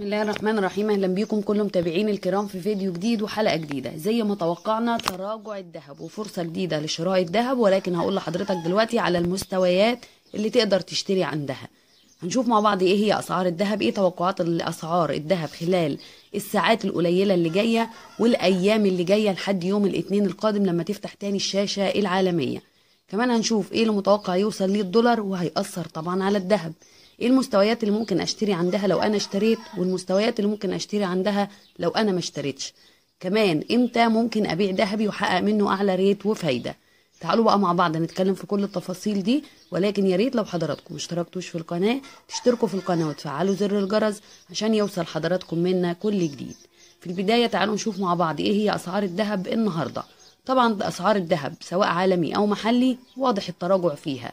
بسم الله الرحمن الرحيم اهلا بيكم كل متابعين الكرام في فيديو جديد وحلقه جديده زي ما توقعنا تراجع الذهب وفرصه جديده لشراء الذهب ولكن هقول لحضرتك دلوقتي على المستويات اللي تقدر تشتري عندها هنشوف مع بعض ايه هي اسعار الذهب ايه توقعات الاسعار الذهب خلال الساعات القليله اللي جايه والايام اللي جايه لحد يوم الاثنين القادم لما تفتح تاني الشاشه العالميه كمان هنشوف ايه اللي متوقع يوصل ليه الدولار وهيأثر طبعا على الذهب ايه المستويات اللي ممكن اشتري عندها لو انا اشتريت والمستويات اللي ممكن اشتري عندها لو انا ما اشتريتش كمان امتى ممكن ابيع ذهبي واحقق منه اعلى ريت وفايده تعالوا بقى مع بعض نتكلم في كل التفاصيل دي ولكن يا ريت لو حضراتكم اشتركتوش في القناه تشتركوا في القناه وتفعلوا زر الجرس عشان يوصل حضراتكم منا كل جديد في البدايه تعالوا نشوف مع بعض ايه هي اسعار الذهب النهارده طبعا اسعار الذهب سواء عالمي او محلي واضح التراجع فيها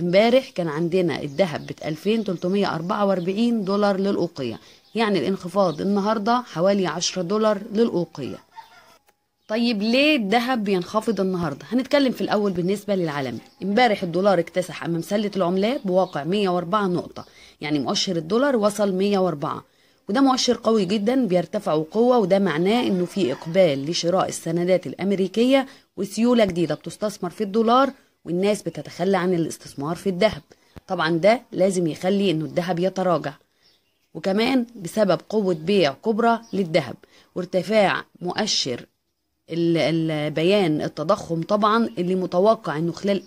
امبارح كان عندنا الذهب ب 2344 دولار للأوقية يعني الانخفاض النهاردة حوالي 10 دولار للأوقية طيب ليه الذهب بينخفض النهاردة؟ هنتكلم في الأول بالنسبة للعالمي امبارح الدولار اكتسح أمام سلة العملات بواقع 104 نقطة يعني مؤشر الدولار وصل 104 وده مؤشر قوي جدا بيرتفع قوة وده معناه انه في اقبال لشراء السندات الامريكية وسيولة جديدة بتستثمر في الدولار والناس بتتخلى عن الاستثمار في الذهب طبعا ده لازم يخلي انه الذهب يتراجع وكمان بسبب قوة بيع كبرى للذهب وارتفاع مؤشر البيان التضخم طبعا اللي متوقع انه خلال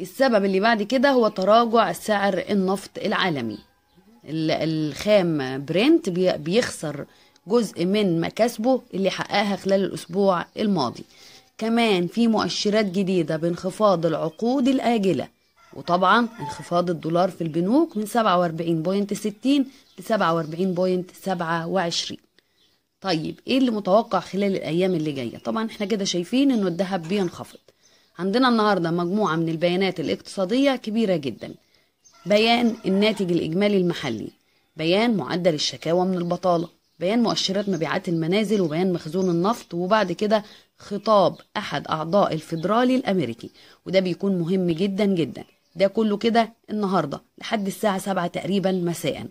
السبب اللي بعد كده هو تراجع سعر النفط العالمي الخام برنت بيخسر جزء من مكاسبه اللي حققها خلال الأسبوع الماضي كمان في مؤشرات جديدة بانخفاض العقود الآجلة وطبعا انخفاض الدولار في البنوك من 47.60 ل 47.27 طيب ايه اللي متوقع خلال الايام اللي جايه طبعا احنا كده شايفين انه الذهب بينخفض عندنا النهارده مجموعه من البيانات الاقتصاديه كبيره جدا بيان الناتج الاجمالي المحلي بيان معدل الشكاوى من البطاله بيان مؤشرات مبيعات المنازل وبيان مخزون النفط وبعد كده خطاب أحد أعضاء الفيدرالي الأمريكي وده بيكون مهم جدا جدا ده كله كده النهاردة لحد الساعة سبعة تقريبا مساء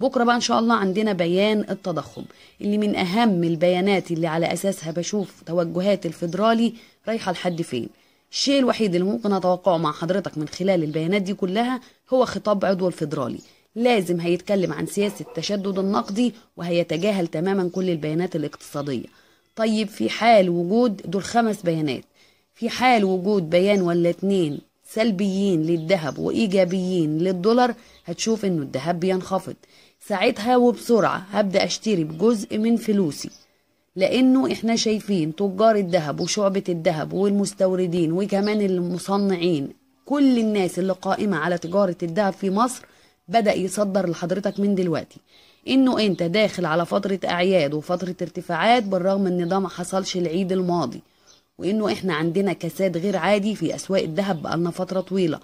بكرة بقى إن شاء الله عندنا بيان التضخم اللي من أهم البيانات اللي على أساسها بشوف توجهات الفيدرالي رايحة لحد فين الشيء الوحيد اللي ممكن أتوقعه مع حضرتك من خلال البيانات دي كلها هو خطاب عضو الفيدرالي لازم هيتكلم عن سياسة التشدد النقدي وهيتجاهل تماما كل البيانات الاقتصادية طيب في حال وجود دول خمس بيانات في حال وجود بيان ولا اتنين سلبيين للذهب وايجابيين للدولار هتشوف انه الذهب بينخفض ساعتها وبسرعه هبدا اشتري بجزء من فلوسي لانه احنا شايفين تجار الذهب وشعبة الذهب والمستوردين وكمان المصنعين كل الناس اللي قائمة على تجارة الذهب في مصر بدأ يصدر لحضرتك من دلوقتي انه انت داخل على فترة اعياد وفترة ارتفاعات بالرغم ان ده ما حصلش العيد الماضي وانه احنا عندنا كساد غير عادي في اسواق الذهب بقالنا فترة طويلة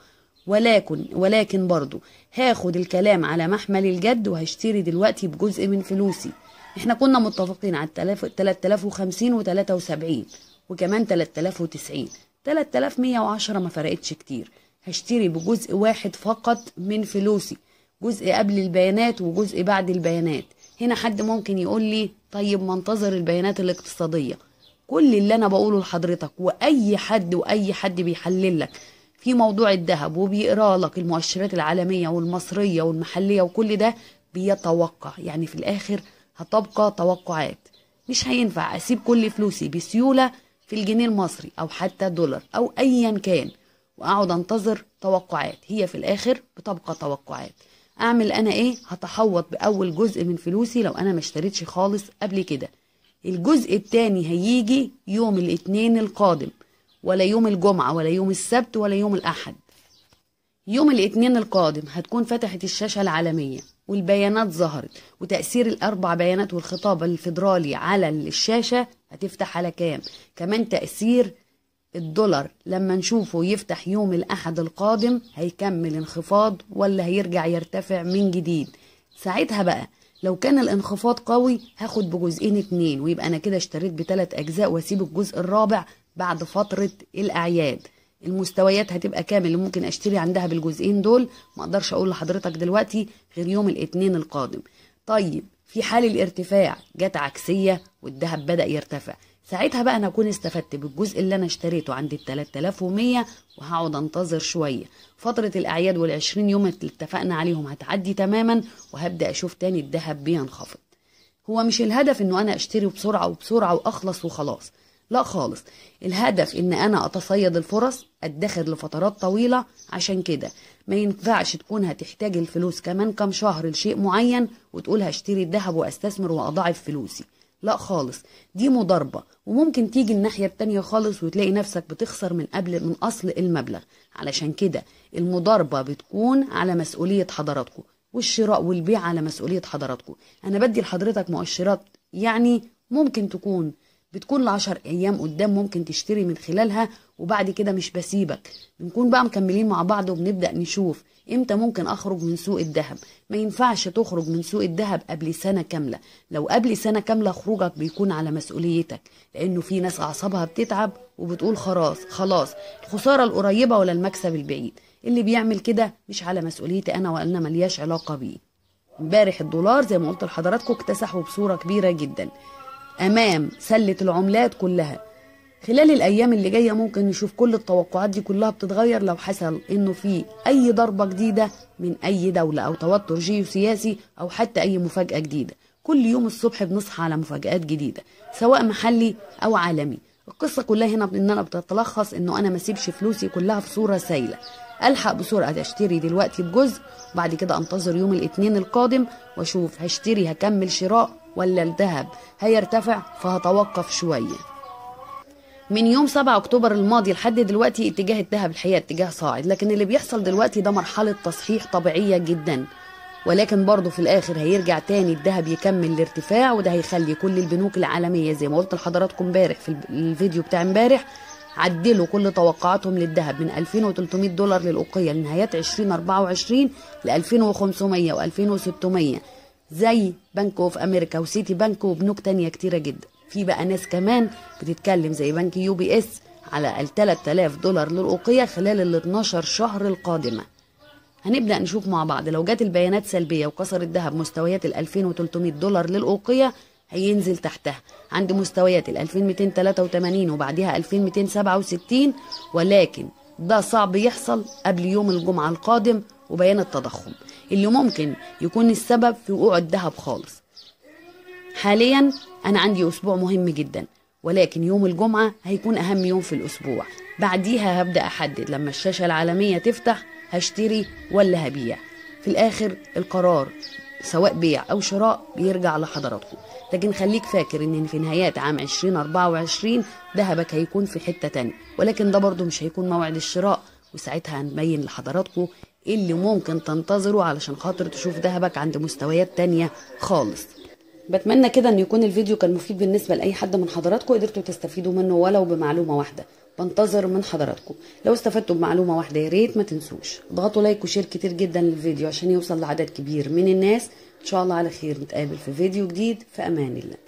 ولكن ولكن برضو هاخد الكلام على محمل الجد وهشتري دلوقتي بجزء من فلوسي احنا كنا متفقين على 3050 و73 وكمان 3090 3110 ما فرقتش كتير هشتري بجزء واحد فقط من فلوسي جزء قبل البيانات وجزء بعد البيانات هنا حد ممكن يقول لي طيب ما انتظر البيانات الاقتصادية كل اللي أنا بقوله لحضرتك وأي حد وأي حد بيحلل لك في موضوع الذهب وبيقرا لك المؤشرات العالمية والمصرية والمحلية وكل ده بيتوقع يعني في الآخر هتبقى توقعات مش هينفع أسيب كل فلوسي بسيولة في الجنيه المصري أو حتى الدولار أو أيا كان وأقعد أنتظر توقعات هي في الآخر بتبقى توقعات اعمل انا ايه هتحوط باول جزء من فلوسي لو انا ما اشتريتش خالص قبل كده الجزء التاني هيجي يوم الاثنين القادم ولا يوم الجمعة ولا يوم السبت ولا يوم الأحد يوم الاثنين القادم هتكون فتحت الشاشة العالمية والبيانات ظهرت وتأثير الأربع بيانات والخطاب الفيدرالي على الشاشة هتفتح على كام كمان تأثير الدولار لما نشوفه يفتح يوم الأحد القادم هيكمل انخفاض ولا هيرجع يرتفع من جديد ساعتها بقى لو كان الانخفاض قوي هاخد بجزئين اتنين ويبقى أنا كده اشتريت بتلات أجزاء وأسيب الجزء الرابع بعد فترة الأعياد المستويات هتبقى كامل اللي ممكن اشتري عندها بالجزئين دول ما اقدرش اقول لحضرتك دلوقتي غير يوم الاثنين القادم طيب في حال الارتفاع جت عكسيه والذهب بدا يرتفع ساعتها بقى انا اكون استفدت بالجزء اللي انا اشتريته عند ال 3100 وهقعد انتظر شويه فتره الاعياد وال 20 يوم اللي اتفقنا عليهم هتعدي تماما وهبدا اشوف تاني الذهب بينخفض هو مش الهدف انه انا اشتري بسرعه وبسرعه واخلص وخلاص لا خالص الهدف ان انا اتصيد الفرص ادخر لفترات طويله عشان كده ما ينفعش تكون هتحتاج الفلوس كمان كام شهر لشيء معين وتقول هشتري الذهب واستثمر واضاعف فلوسي لا خالص دي مضاربة وممكن تيجي الناحية التانية خالص وتلاقي نفسك بتخسر من قبل من أصل المبلغ علشان كده المضاربة بتكون على مسؤولية حضراتكم والشراء والبيع على مسؤولية حضراتكم أنا بدي لحضرتك مؤشرات يعني ممكن تكون بتكون 10 أيام قدام ممكن تشتري من خلالها وبعد كده مش بسيبك بنكون بقى مكملين مع بعض وبنبدأ نشوف امتى ممكن اخرج من سوق الذهب ما ينفعش تخرج من سوق الذهب قبل سنة كاملة لو قبل سنة كاملة خروجك بيكون على مسؤوليتك لانه في ناس اعصابها بتتعب وبتقول خلاص خلاص الخسارة القريبة ولا المكسب البعيد اللي بيعمل كده مش على مسؤوليتي انا وانا ملياش علاقة بيه امبارح الدولار زي ما قلت لحضراتكم اكتسحوا بصورة كبيرة جدا امام سله العملات كلها خلال الايام اللي جايه ممكن نشوف كل التوقعات دي كلها بتتغير لو حصل انه في اي ضربه جديده من اي دوله او توتر جيوسياسي او حتى اي مفاجاه جديده كل يوم الصبح بنصحى على مفاجآت جديدة سواء محلي أو عالمي القصة كلها هنا إن أنا بتتلخص إنه أنا ما أسيبش فلوسي كلها في صورة سايلة ألحق بسرعة أشتري دلوقتي بجزء وبعد كده أنتظر يوم الاثنين القادم وأشوف هشتري هكمل شراء ولا الذهب هيرتفع فهتوقف شوية من يوم 7 اكتوبر الماضي لحد دلوقتي اتجاه الذهب الحقيقه اتجاه صاعد لكن اللي بيحصل دلوقتي ده مرحله تصحيح طبيعيه جدا ولكن برضه في الاخر هيرجع تاني الذهب يكمل الارتفاع وده هيخلي كل البنوك العالميه زي ما قلت لحضراتكم امبارح في الفيديو بتاع امبارح عدلوا كل توقعاتهم للذهب من 2300 دولار للأوقية لنهاية 2024 ل 2500 و 2600 زي بنك اوف امريكا وسيتي بنك وبنوك تانية كتيرة جدا في بقى ناس كمان بتتكلم زي بنك يو بي اس على ال 3000 دولار للأوقية خلال ال 12 شهر القادمة هنبدأ نشوف مع بعض لو جت البيانات سلبية وكسر الذهب مستويات ال 2300 دولار للأوقية هينزل تحتها عند مستويات ال 2283 وبعديها 2267 ولكن ده صعب يحصل قبل يوم الجمعة القادم وبيان التضخم اللي ممكن يكون السبب في وقوع الذهب خالص حاليا أنا عندي أسبوع مهم جدا ولكن يوم الجمعة هيكون أهم يوم في الأسبوع بعديها هبدأ أحدد لما الشاشة العالمية تفتح هشتري ولا هبيع في الآخر القرار سواء بيع أو شراء بيرجع لحضراتكم لكن خليك فاكر ان في نهايات عام 2024 ذهبك هيكون في حتة تانية ولكن ده برضه مش هيكون موعد الشراء وساعتها هنبين لحضراتكم اللي ممكن تنتظره علشان خاطر تشوف ذهبك عند مستويات تانية خالص بتمنى كده ان يكون الفيديو كان مفيد بالنسبه لاي حد من حضراتكم قدرتوا تستفيدوا منه ولو بمعلومه واحده بنتظر من حضراتكم لو استفدتوا بمعلومه واحده يا ريت ما تنسوش اضغطوا لايك وشير كتير جدا للفيديو عشان يوصل لعدد كبير من الناس ان شاء الله على خير نتقابل في فيديو جديد في امان الله